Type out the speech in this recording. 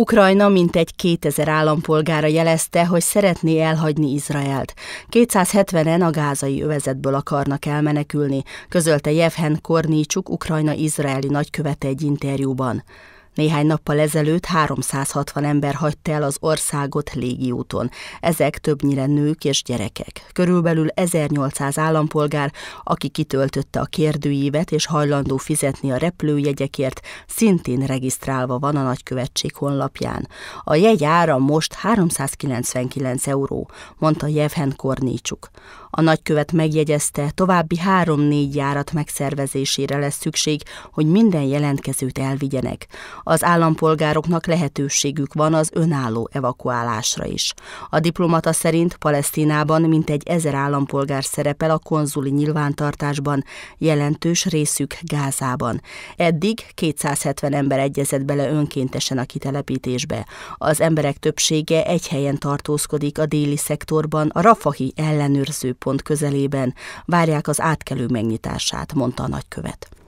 Ukrajna mintegy 2000 állampolgára jelezte, hogy szeretné elhagyni Izraelt. 270-en a gázai övezetből akarnak elmenekülni, közölte Jevhen Kornícsuk Ukrajna izraeli nagykövete egy interjúban. Néhány nappal ezelőtt 360 ember hagyta el az országot légiúton. Ezek többnyire nők és gyerekek. Körülbelül 1800 állampolgár, aki kitöltötte a kérdőívet és hajlandó fizetni a repülőjegyekért, szintén regisztrálva van a nagykövetség honlapján. A jegy ára most 399 euró, mondta Jevhen Kornícsuk. A nagykövet megjegyezte, további három-négy járat megszervezésére lesz szükség, hogy minden jelentkezőt elvigyenek az állampolgároknak lehetőségük van az önálló evakuálásra is. A diplomata szerint Palesztinában mintegy ezer állampolgár szerepel a konzuli nyilvántartásban, jelentős részük Gázában. Eddig 270 ember egyezett bele önkéntesen a kitelepítésbe. Az emberek többsége egy helyen tartózkodik a déli szektorban, a Rafahi ellenőrzőpont közelében. Várják az átkelő megnyitását, mondta a nagykövet.